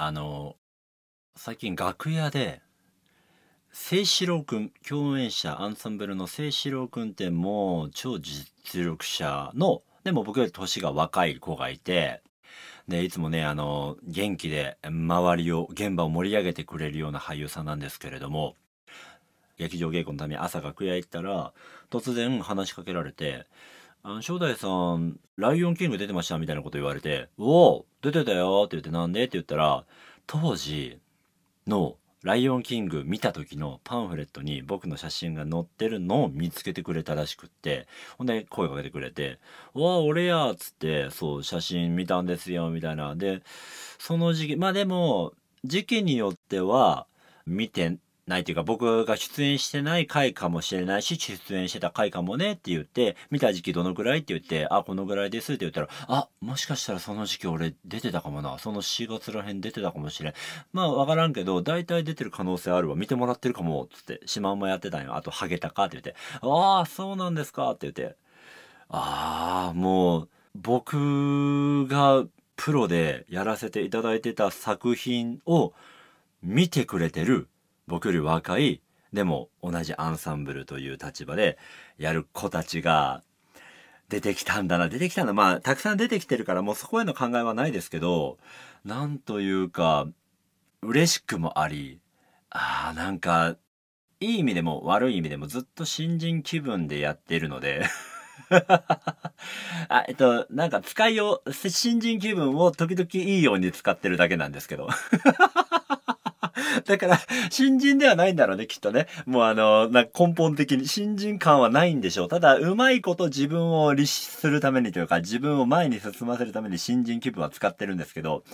あの、最近楽屋で、清志郎くん、共演者、アンサンブルの清志郎くんってもう超実力者の、でも僕より年が若い子がいて、で、いつもね、あの、元気で周りを、現場を盛り上げてくれるような俳優さんなんですけれども、劇場稽古のために朝楽屋行ったら、突然話しかけられて、あの、正代さん、ライオンキング出てましたみたいなこと言われて、おお出てたよって言ってなんでって言ったら、当時のライオンキング見た時のパンフレットに僕の写真が載ってるのを見つけてくれたらしくって、ほんで声かけてくれて、わあ、俺やっつって、そう、写真見たんですよ、みたいな。で、その時期、まあでも、時期によっては、見てないというか僕が出演してない回かもしれないし、出演してた回かもねって言って、見た時期どのぐらいって言って、あ、このぐらいですって言ったら、あ、もしかしたらその時期俺出てたかもな。その4月ら辺出てたかもしれん。まあわからんけど、大体出てる可能性あるわ。見てもらってるかも。つって、シマウマやってたんよ。あと、ハゲたかって言って、ああ、そうなんですかって言って、ああ、もう、僕がプロでやらせていただいてた作品を見てくれてる僕より若い、でも同じアンサンブルという立場でやる子たちが出てきたんだな、出てきたんだ。まあ、たくさん出てきてるからもうそこへの考えはないですけど、なんというか、嬉しくもあり、ああ、なんか、いい意味でも悪い意味でもずっと新人気分でやってるので あ、えっと、なんか使いよう、新人気分を時々いいように使ってるだけなんですけど だから、新人ではないんだろうね、きっとね。もうあの、な根本的に新人感はないんでしょう。ただ、うまいこと自分を律するためにというか、自分を前に進ませるために新人気分は使ってるんですけど、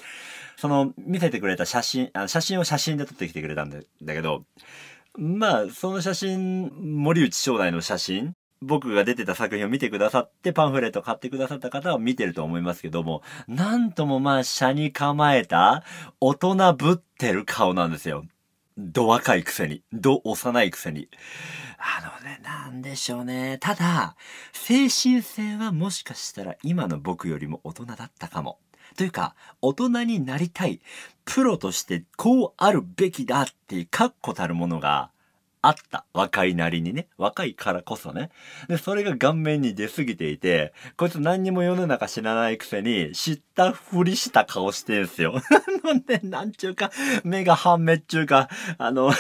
その、見せてくれた写真、あ写真を写真で撮ってきてくれたんだけど、まあ、その写真、森内将来の写真僕が出てた作品を見てくださって、パンフレット買ってくださった方は見てると思いますけども、なんともまあ、車に構えた、大人ぶってる顔なんですよ。ど若いくせに、ど幼いくせに。あのね、なんでしょうね。ただ、精神性はもしかしたら今の僕よりも大人だったかも。というか、大人になりたい。プロとしてこうあるべきだっていう確固たるものが、あった。若いなりにね。若いからこそね。で、それが顔面に出すぎていて、こいつ何にも世の中知らないくせに、知ったふりした顔してんすよ。なんで、なんちゅうか、目が半目っちゅうか、あの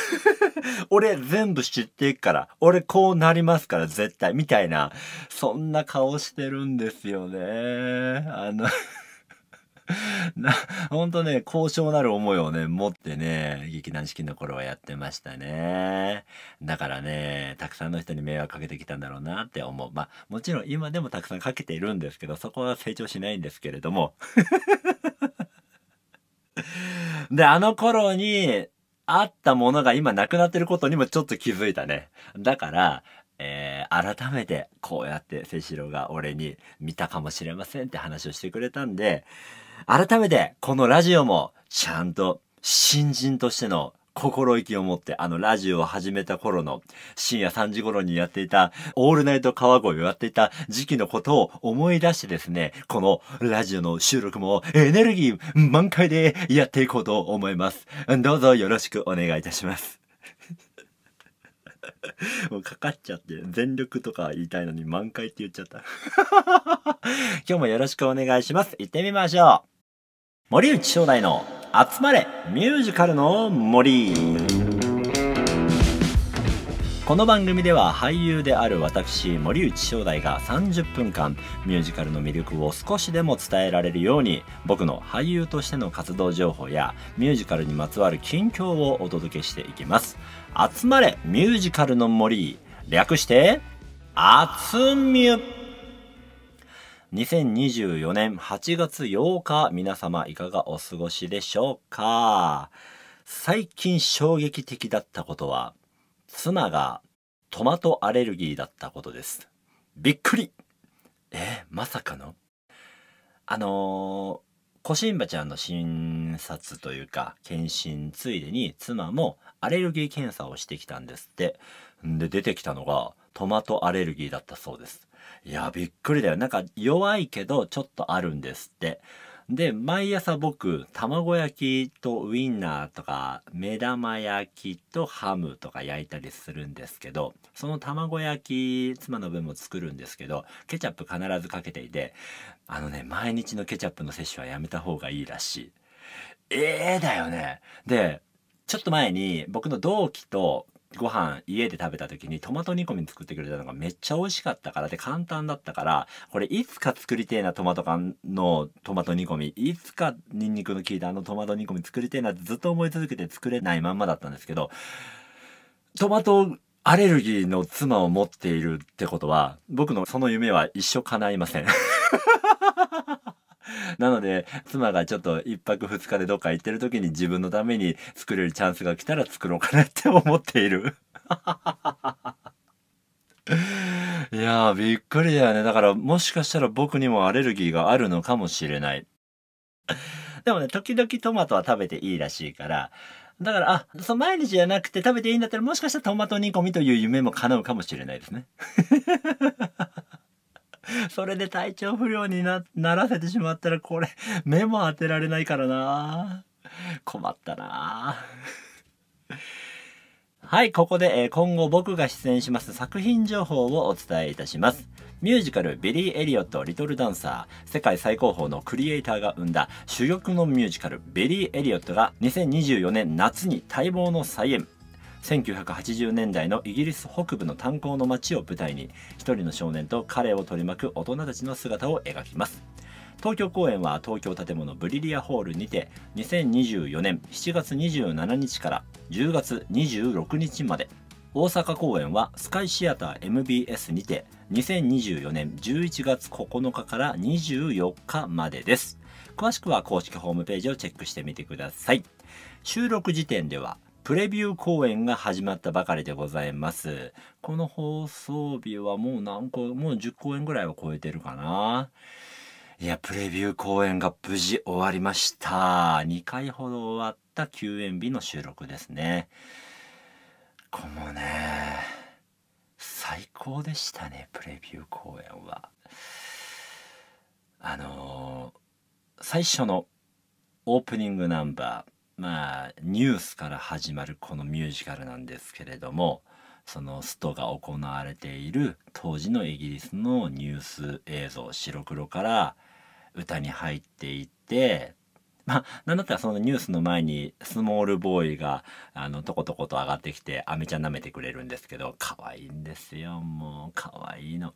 俺全部知っていくから、俺こうなりますから、絶対、みたいな、そんな顔してるんですよね。あのほんとね、高尚なる思いをね、持ってね、劇団四季の頃はやってましたね。だからね、たくさんの人に迷惑かけてきたんだろうなって思う。まあ、もちろん今でもたくさんかけているんですけど、そこは成長しないんですけれども。で、あの頃に、あったものが今なくなってることにもちょっと気づいたね。だから、えー、改めてこうやってセシロが俺に見たかもしれませんって話をしてくれたんで、改めてこのラジオもちゃんと新人としての心意気を持って、あの、ラジオを始めた頃の、深夜3時頃にやっていた、オールナイト川越をやっていた時期のことを思い出してですね、このラジオの収録もエネルギー満開でやっていこうと思います。どうぞよろしくお願いいたします。もうかかっちゃって、全力とか言いたいのに満開って言っちゃった 今日もよろしくお願いします。行ってみましょう。森内将大の集まれミュージカルの森この番組では俳優である私森内将大が30分間ミュージカルの魅力を少しでも伝えられるように僕の俳優としての活動情報やミュージカルにまつわる近況をお届けしていきます集まれミュージカルの森略して「あつみゅ」2024年8月8日、皆様いかがお過ごしでしょうか最近衝撃的だったことは、妻がトマトアレルギーだったことです。びっくりえー、まさかのあのー、コシンバちゃんの診察というか、検診ついでに妻もアレルギー検査をしてきたんですって。んで、出てきたのがトマトアレルギーだったそうです。いや、びっくりだよ。なんか弱いけどちょっとあるんですって。で、毎朝僕、卵焼きとウインナーとか、目玉焼きとハムとか焼いたりするんですけど、その卵焼き、妻の分も作るんですけど、ケチャップ必ずかけていて、あのね、毎日のケチャップの摂取はやめた方がいいらしい。ええー、だよね。で、ちょっと前に僕の同期とご飯家で食べた時にトマト煮込み作ってくれたのがめっちゃ美味しかったからで簡単だったからこれいつか作りてえなトマト缶のトマト煮込みいつかニンニクの効いたあのトマト煮込み作りてえなってずっと思い続けて作れないまんまだったんですけどトマトアレルギーの妻を持っているってことは僕のその夢は一生叶いません なので、妻がちょっと一泊二日でどっか行ってる時に自分のために作れるチャンスが来たら作ろうかなって思っている。いやー、びっくりだよね。だから、もしかしたら僕にもアレルギーがあるのかもしれない。でもね、時々トマトは食べていいらしいから、だから、あ、そう、毎日じゃなくて食べていいんだったら、もしかしたらトマト煮込みという夢も叶うかもしれないですね。それで体調不良にならせてしまったらこれ目も当てられないからな困ったな はいここで、え今後僕が出演します作品情報をお伝えいたしますミュージカル「ビリー・エリオット・リトル・ダンサー」世界最高峰のクリエイターが生んだ珠玉のミュージカル「ビリー・エリオット」が2024年夏に待望の再演1980年代のイギリス北部の炭鉱の町を舞台に一人の少年と彼を取り巻く大人たちの姿を描きます東京公演は東京建物ブリリアホールにて2024年7月27日から10月26日まで大阪公演はスカイシアター MBS にて2024年11月9日から24日までです。詳しくは公式ホームページをチェックしてみてください。収録時点ではプレビュー公演が始まったばかりでございます。この放送日はもう何個、もう10公演ぐらいは超えてるかな。いや、プレビュー公演が無事終わりました。2回ほど終わった休演日の収録ですね。このね、最高でしたね、プレビュー公演は。あのー、最初のオープニングナンバー、まあニュースから始まるこのミュージカルなんですけれどもそのストが行われている当時のイギリスのニュース映像白黒から歌に入っていってまあ、なんだったらそのニュースの前にスモールボーイがあのトコとコと上がってきてアメちゃん舐めてくれるんですけど可愛いんですよもう可愛いの。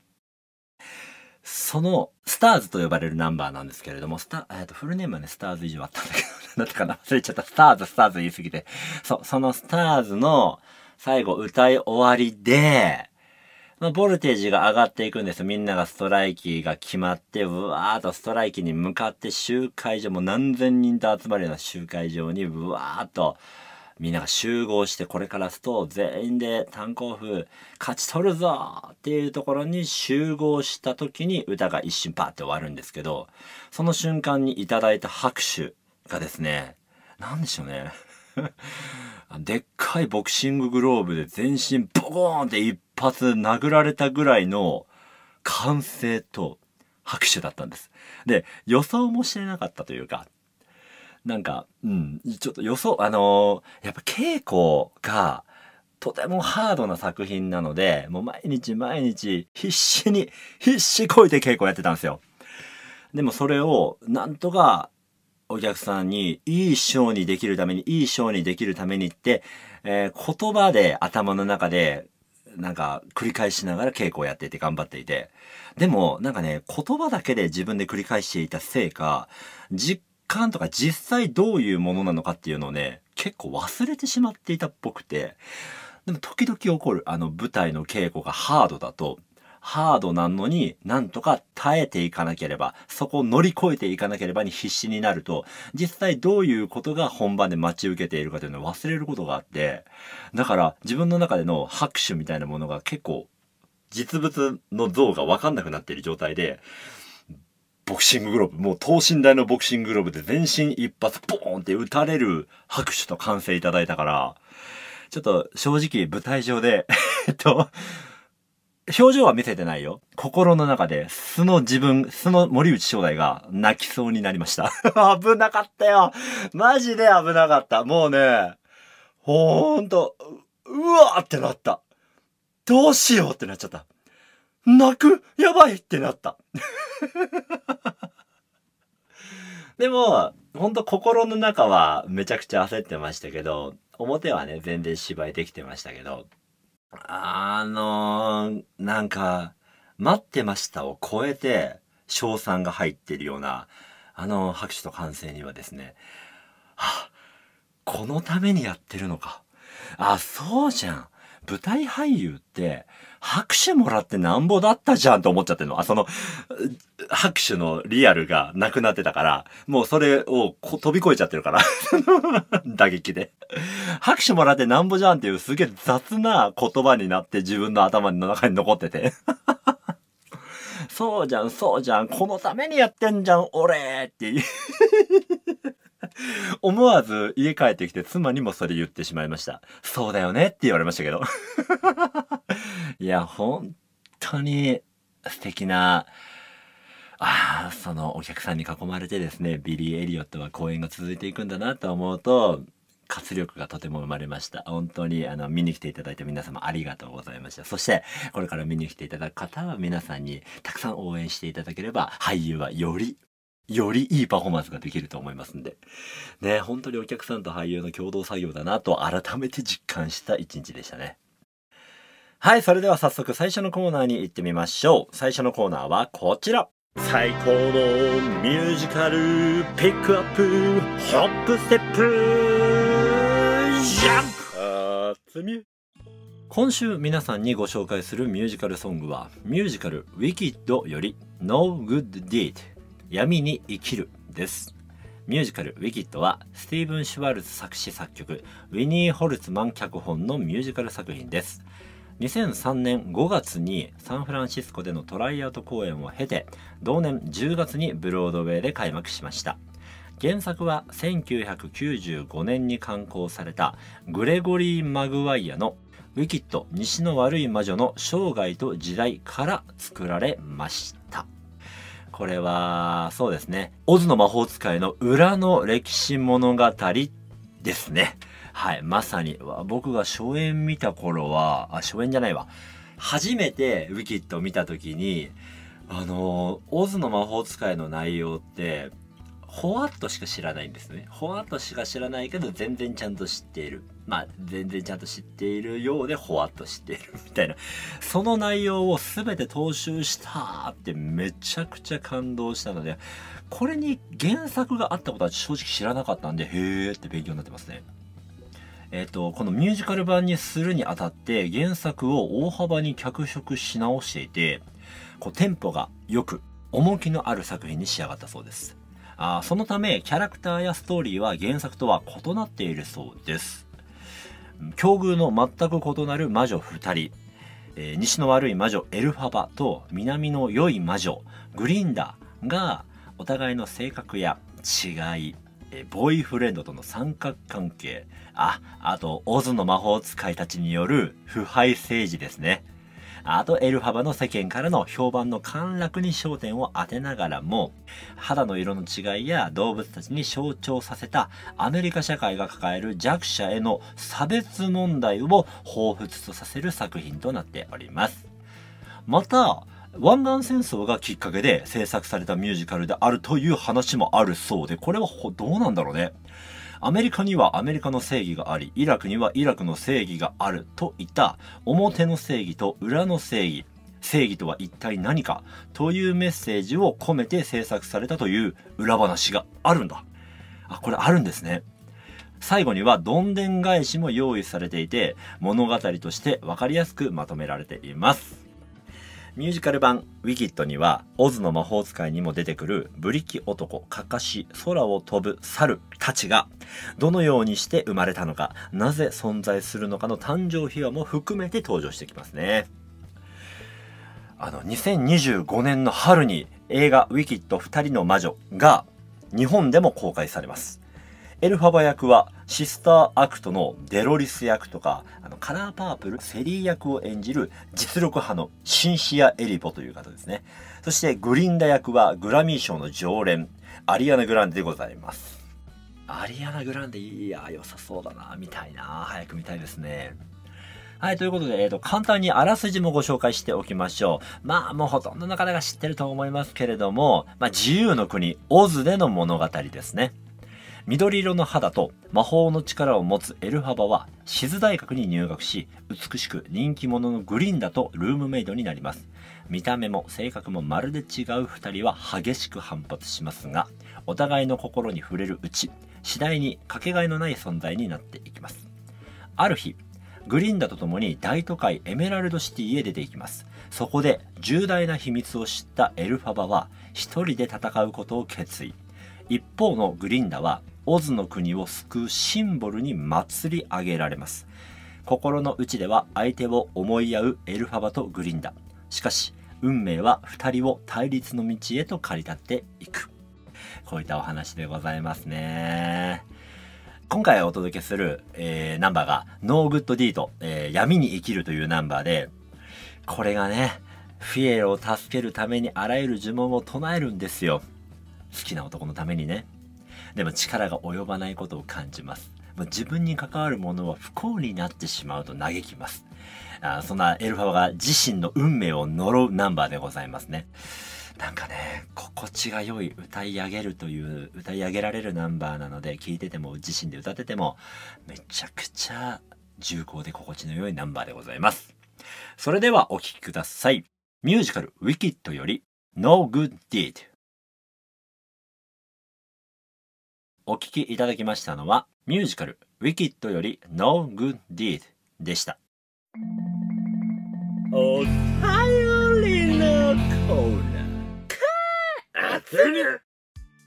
そのスターズと呼ばれるナンバーなんですけれどもスタ、えー、とフルネームはねスターズ以上あったんだけどだったかな忘れちゃった。スターズ、スターズ言いすぎて。そう、そのスターズの最後歌い終わりで、まあ、ボルテージが上がっていくんです。みんながストライキが決まって、うわーっとストライキに向かって集会所、もう何千人と集まるような集会場に、うわーっと、みんなが集合して、これからストン全員で炭鉱夫勝ち取るぞっていうところに集合した時に歌が一瞬パーって終わるんですけど、その瞬間にいただいた拍手、がですね、なんでしょうね。でっかいボクシンググローブで全身ボコーンって一発殴られたぐらいの歓声と拍手だったんです。で、予想もしてなかったというか、なんか、うん、ちょっと予想、あのー、やっぱ稽古がとてもハードな作品なので、もう毎日毎日必死に、必死こいて稽古やってたんですよ。でもそれをなんとかお客さんにいいショーにできるために、いいショーにできるためにって、えー、言葉で頭の中で、なんか繰り返しながら稽古をやっていて頑張っていて。でも、なんかね、言葉だけで自分で繰り返していたせいか、実感とか実際どういうものなのかっていうのをね、結構忘れてしまっていたっぽくて。でも時々起こる、あの舞台の稽古がハードだと、ハードなのになんとか耐えていかなければ、そこを乗り越えていかなければに必死になると、実際どういうことが本番で待ち受けているかというのを忘れることがあって、だから自分の中での拍手みたいなものが結構実物の像がわかんなくなっている状態で、ボクシンググローブ、もう等身大のボクシンググローブで全身一発ポーンって打たれる拍手と歓声いただいたから、ちょっと正直舞台上でえっと、表情は見せてないよ。心の中で、素の自分、素の森内正代が泣きそうになりました。危なかったよマジで危なかった。もうね、ほんと、うわーってなった。どうしようってなっちゃった。泣くやばいってなった。でも、ほんと心の中はめちゃくちゃ焦ってましたけど、表はね、全然芝居できてましたけど、あのなんか、待ってましたを超えて、賞賛が入っているような、あの拍手と歓声にはですね、あ、このためにやってるのか。あ、そうじゃん。舞台俳優って、拍手もらってなんぼだったじゃんと思っちゃってるの。あ、その、拍手のリアルがなくなってたから、もうそれを飛び越えちゃってるから。打撃で。拍手もらってなんぼじゃんっていうすげえ雑な言葉になって自分の頭の中に残ってて。そうじゃん、そうじゃん、このためにやってんじゃん、俺っていう。思わず家帰ってきて妻にもそれ言ってしまいました。そうだよねって言われましたけど。いや、本当に素敵な、ああ、そのお客さんに囲まれてですね、ビリー・エリオットは公演が続いていくんだなと思うと、活力がとても生まれました。本当に、あの、見に来ていただいた皆様ありがとうございました。そして、これから見に来ていただく方は皆さんにたくさん応援していただければ、俳優はよりよりいいパフォーマンスができると思いますんで。ね、本当にお客さんと俳優の共同作業だなと改めて実感した一日でしたね。はい、それでは早速最初のコーナーに行ってみましょう。最初のコーナーはこちら。最高のミュージカルピックアップホップステップジャンプあつみ今週皆さんにご紹介するミュージカルソングはミュージカル「ウィキッド」より「No Good Deed」闇に生きるですミュージカル「ウィキッドはスティーブン・シュワルツ作詞作曲ウィニー・ホルツマン脚本のミュージカル作品です2003年5月にサンフランシスコでのトライアウト公演を経て同年10月にブロードウェイで開幕しました原作は1995年に刊行されたグレゴリー・マグワイアのウィキッド西の悪い魔女の生涯と時代から作られました。これは、そうですね。オズの魔法使いの裏の歴史物語ですね。はい、まさに。僕が初演見た頃は、あ、初演じゃないわ。初めてウィキッド見た時に、あのオズの魔法使いの内容って、ほわっとしか知らないんですね。ほわっとしか知らないけど、全然ちゃんと知っている。まあ、全然ちゃんと知っているようで、ほわっと知っているみたいな。その内容を全て踏襲したってめちゃくちゃ感動したので、これに原作があったことは正直知らなかったんで、へーって勉強になってますね。えっ、ー、と、このミュージカル版にするにあたって原作を大幅に脚色し直していて、こうテンポが良く、重きのある作品に仕上がったそうです。あそのため、キャラクターやストーリーは原作とは異なっているそうです。境遇の全く異なる魔女2人、えー、西の悪い魔女エルファバと南の良い魔女グリンダがお互いの性格や違い、えー、ボーイフレンドとの三角関係ああとオズの魔法使いたちによる腐敗政治ですねあとエルァバの世間からの評判の陥落に焦点を当てながらも、肌の色の違いや動物たちに象徴させたアメリカ社会が抱える弱者への差別問題を彷彿とさせる作品となっております。また、湾岸戦争がきっかけで制作されたミュージカルであるという話もあるそうで、これはどうなんだろうね。アメリカにはアメリカの正義があり、イラクにはイラクの正義があるといった表の正義と裏の正義、正義とは一体何かというメッセージを込めて制作されたという裏話があるんだ。あ、これあるんですね。最後にはどんでん返しも用意されていて、物語として分かりやすくまとめられています。ミュージカル版「ウィキッド」には「オズの魔法使い」にも出てくるブリキ男かかし空を飛ぶ猿たちがどのようにして生まれたのかなぜ存在するのかの誕生秘話も含めて登場してきますね。あの2025年の春に映画「ウィキッド2人の魔女」が日本でも公開されます。エルファバ役はシスターアクトのデロリス役とか、あのカラーパープルセリー役を演じる実力派のシンシア・エリボという方ですね。そしてグリンダ役はグラミー賞の常連、アリアナ・グランデでございます。アリアナ・グランデいや、良さそうだな、みたいな。早く見たいですね。はい、ということで、えっ、ー、と、簡単にあらすじもご紹介しておきましょう。まあ、もうほとんどの方が知ってると思いますけれども、まあ、自由の国、オズでの物語ですね。緑色の肌と魔法の力を持つエルファバは、シズ大学に入学し、美しく人気者のグリンダとルームメイドになります。見た目も性格もまるで違う二人は激しく反発しますが、お互いの心に触れるうち、次第にかけがえのない存在になっていきます。ある日、グリンダと共に大都会エメラルドシティへ出ていきます。そこで重大な秘密を知ったエルファバは一人で戦うことを決意。一方のグリンダはオズの国を救うシンボルに祭り上げられます心の内では相手を思い合うエルファバとグリンダしかし運命は2人を対立の道へと駆り立っていくこういったお話でございますね今回お届けする、えー、ナンバーが、ノーグッドディートえー、闇に生きるというナンバーで、これがね、フィエルを助けるためにあらゆる呪文を唱えるんですよ。好きな男のためにねでも力が及ばないことを感じます自分に関わるものは不幸になってしまうと嘆きますあそんなエルファが自身の運命を呪うナンバーでございますねなんかね心地が良い歌い上げるという歌い上げられるナンバーなので聴いてても自身で歌っててもめちゃくちゃ重厚で心地の良いナンバーでございますそれではお聴きくださいミュージカル「ウィキッド」より「No Good Deed」お聴きいただきましたのはミュージカル「ウィキッド」より「No Good Deed」でした。お便りのコーナー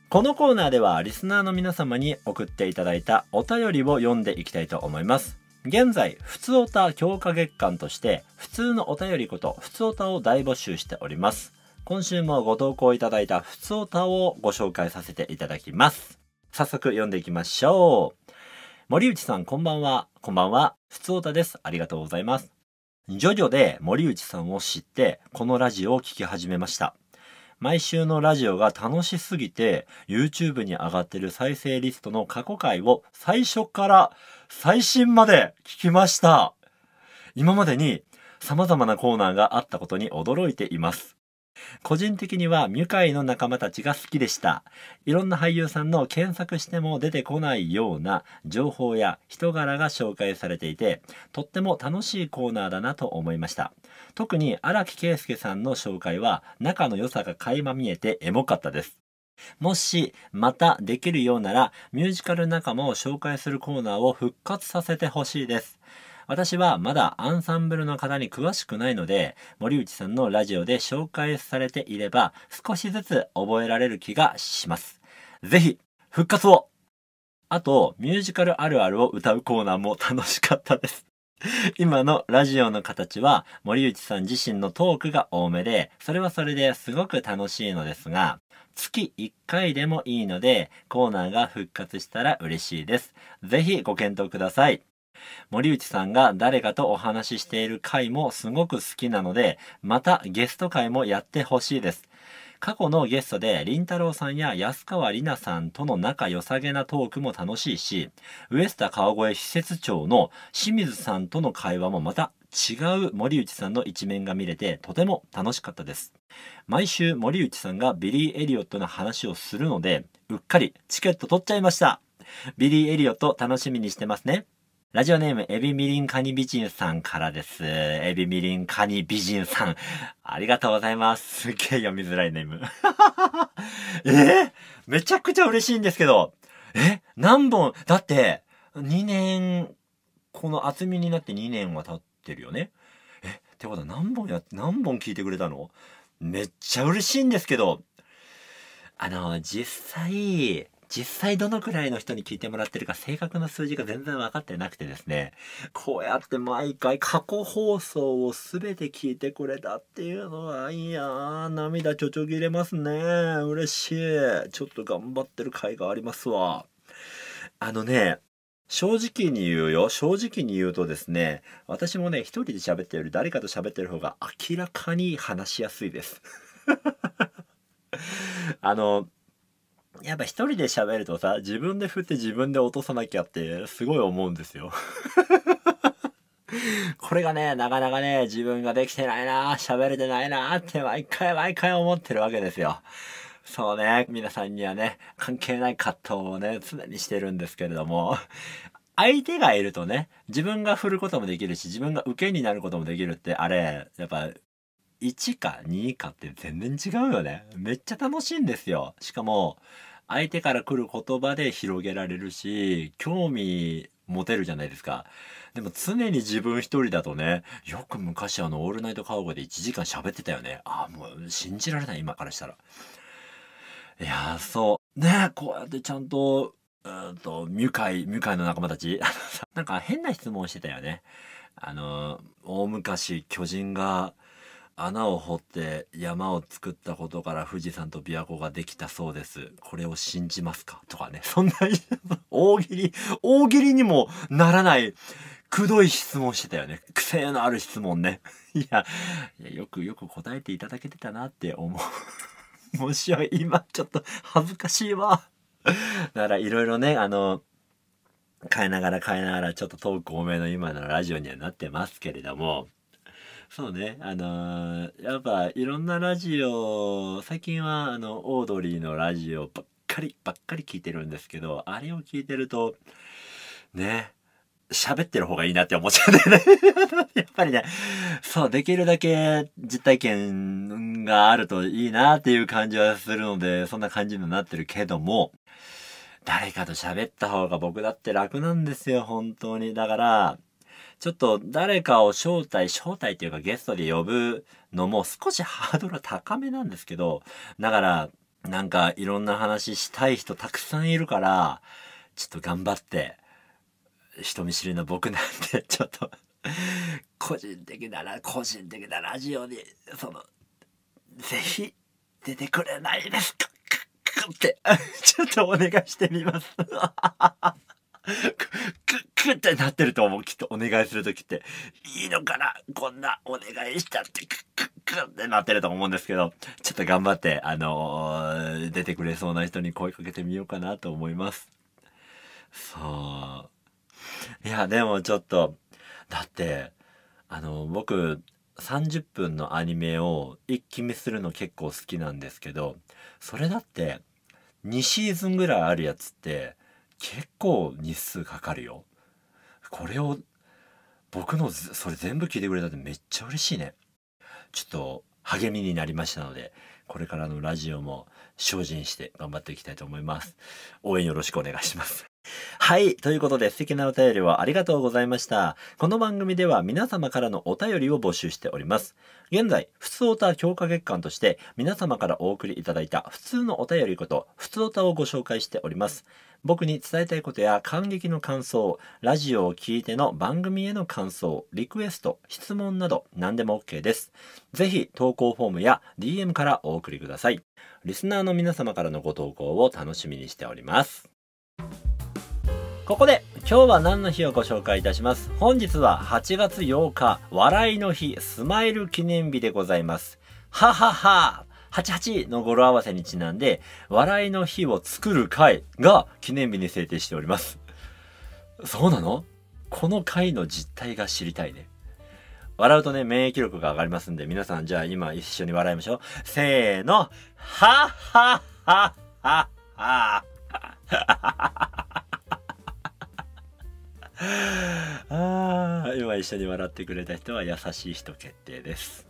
このコーナーではリスナーの皆様に送っていただいたお便りを読んでいきたいと思います。現在、普通おた強化月間として、普通のお便りこと、普通おたを大募集しております。今週もご投稿いただいた普通おたをご紹介させていただきます。早速読んでいきましょう。森内さん、こんばんは。こんばんは。ふつおたです。ありがとうございます。ジョジョで森内さんを知って、このラジオを聴き始めました。毎週のラジオが楽しすぎて、YouTube に上がってる再生リストの過去回を最初から最新まで聞きました。今までに様々なコーナーがあったことに驚いています。個人的にはミュカイの仲間たちが好きでした。いろんな俳優さんの検索しても出てこないような情報や人柄が紹介されていて、とっても楽しいコーナーだなと思いました。特に荒木圭介さんの紹介は仲の良さが垣間見えてエモかったです。もし、またできるようなら、ミュージカル仲間を紹介するコーナーを復活させてほしいです。私はまだアンサンブルの方に詳しくないので、森内さんのラジオで紹介されていれば、少しずつ覚えられる気がします。ぜひ、復活をあと、ミュージカルあるあるを歌うコーナーも楽しかったです。今のラジオの形は森内さん自身のトークが多めで、それはそれですごく楽しいのですが、月1回でもいいので、コーナーが復活したら嬉しいです。ぜひご検討ください。森内さんが誰かとお話ししている回もすごく好きなので、またゲスト回もやってほしいです。過去のゲストで、りんたろーさんや安川里奈さんとの仲良さげなトークも楽しいし、ウエスタ川越施設長の清水さんとの会話もまた違う森内さんの一面が見れてとても楽しかったです。毎週森内さんがビリー・エリオットの話をするので、うっかりチケット取っちゃいました。ビリー・エリオット楽しみにしてますね。ラジオネーム、エビみりんカニ美人さんからです。エビみりんカニ美人さん。ありがとうございます。すげえ読みづらいネーム。えー、めちゃくちゃ嬉しいんですけど。え何本だって、2年、この厚みになって2年は経ってるよね。えってことは何本や、何本聞いてくれたのめっちゃ嬉しいんですけど。あの、実際、実際どのくらいの人に聞いてもらってるか正確な数字が全然分かってなくてですね、こうやって毎回過去放送を全て聞いてくれたっていうのは、いや涙ちょちょぎれますね。嬉しい。ちょっと頑張ってる甲斐がありますわ。あのね、正直に言うよ。正直に言うとですね、私もね、一人で喋ってるより誰かと喋ってる方が明らかに話しやすいです。あの、やっぱ一人で喋るとさ、自分で振って自分で落とさなきゃってすごい思うんですよ。これがね、なかなかね、自分ができてないな、喋れてないなって毎回毎回思ってるわけですよ。そうね、皆さんにはね、関係ない葛藤をね、常にしてるんですけれども、相手がいるとね、自分が振ることもできるし、自分が受けになることもできるって、あれ、やっぱ、1か2かって全然違うよね。めっちゃ楽しいんですよ。しかも、相手から来る言葉で広げられるし、興味持てるじゃないですか。でも常に自分一人だとね、よく昔あの、オールナイトカウボで1時間喋ってたよね。ああ、もう信じられない、今からしたら。いやそう。ねこうやってちゃんと、うんと、ミュカイ、ミュカイの仲間たち。なんか変な質問してたよね。あの、大昔巨人が穴を掘って山を作ったことから富士山と琵琶湖ができたそうです。これを信じますかとかね。そんな、大喜利、大喜利にもならない、くどい質問してたよね。癖のある質問ね。いや、いやよくよく答えていただけてたなって思う。もしや、今ちょっと恥ずかしいわ。だからいろいろね、あの、変えながら変えながらちょっとトーク多めの今のラジオにはなってますけれども、そうねあのー、やっぱいろんなラジオ最近はあのオードリーのラジオばっかりばっかり聞いてるんですけどあれを聞いてるとね喋ってる方がいいなって思っちゃうんね やっぱりね、そう、できるだけ実体験があるといいなっていう感じはするので、そんな感じになってるけども、誰かと喋った方が僕だって楽なんですよ、本当に。だから、ちょっと誰かを招待、招待というかゲストで呼ぶのも少しハードルは高めなんですけど、だから、なんかいろんな話したい人たくさんいるから、ちょっと頑張って、人見知りの僕なんて、ちょっと個人的なら、個人的なラジオに、その、ぜひ、出てくれないですか って ちょっとお願いしてみますクってなってると思う。きっとお願いするときって。いいのかなこんなお願いしたって、クックックってなってると思うんですけど、ちょっと頑張って、あのー、出てくれそうな人に声かけてみようかなと思います。そう。いや、でもちょっと、だって、あのー、僕、30分のアニメを一気見するの結構好きなんですけど、それだって、2シーズンぐらいあるやつって、結構日数かかるよ。これを僕のそれ全部聞いてくれたってめっちゃ嬉しいねちょっと励みになりましたのでこれからのラジオも精進して頑張っていきたいと思います応援よろしくお願いしますはい。ということで、素敵なお便りをありがとうございました。この番組では皆様からのお便りを募集しております。現在、普通オタ強化月間として、皆様からお送りいただいた普通のお便りこと、普通オタをご紹介しております。僕に伝えたいことや感激の感想、ラジオを聞いての番組への感想、リクエスト、質問など何でも OK です。ぜひ投稿フォームや DM からお送りください。リスナーの皆様からのご投稿を楽しみにしております。ここで今日は何の日をご紹介いたします。本日は8月8日、笑いの日、スマイル記念日でございます。ははは88の語呂合わせにちなんで、笑いの日を作る会が記念日に制定しております。そうなのこの会の実態が知りたいね。笑うとね、免疫力が上がりますんで、皆さんじゃあ今一緒に笑いましょう。せーのはははっはっはっはっはああ、今一緒に笑ってくれた人は優しい人決定です。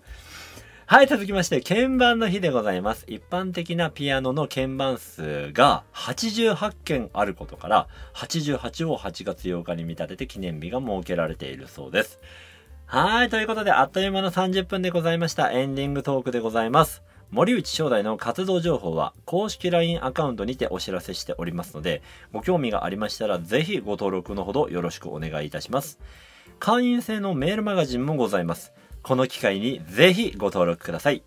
はい、続きまして、鍵盤の日でございます。一般的なピアノの鍵盤数が88件あることから、88を8月8日に見立てて記念日が設けられているそうです。はい、ということで、あっという間の30分でございました。エンディングトークでございます。森内正代の活動情報は公式 LINE アカウントにてお知らせしておりますので、ご興味がありましたらぜひご登録のほどよろしくお願いいたします。会員制のメールマガジンもございます。この機会にぜひご登録ください。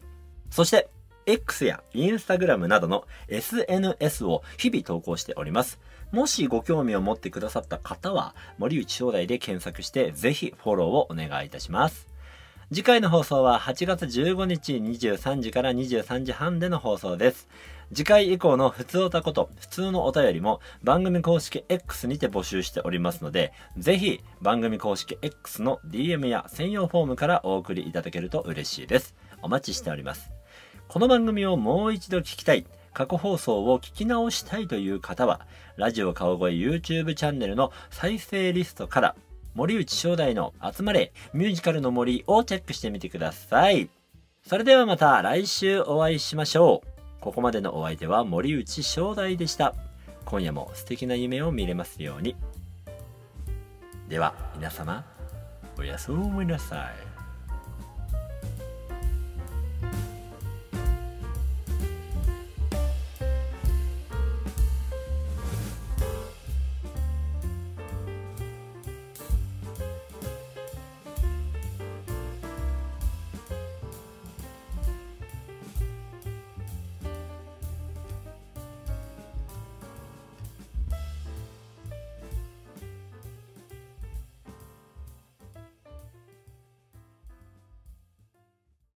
そして、X や Instagram などの SNS を日々投稿しております。もしご興味を持ってくださった方は、森内正代で検索して、ぜひフォローをお願いいたします。次回の放送は8月15日23時から23時半での放送です。次回以降の普通おたこと、普通のお便りも番組公式 X にて募集しておりますので、ぜひ番組公式 X の DM や専用フォームからお送りいただけると嬉しいです。お待ちしております。この番組をもう一度聞きたい。過去放送を聞き直したいという方は、ラジオ顔声 YouTube チャンネルの再生リストから森内正大の集まれミュージカルの森をチェックしてみてください。それではまた来週お会いしましょう。ここまでのお相手は森内正大でした。今夜も素敵な夢を見れますように。では皆様、おやすみなさい。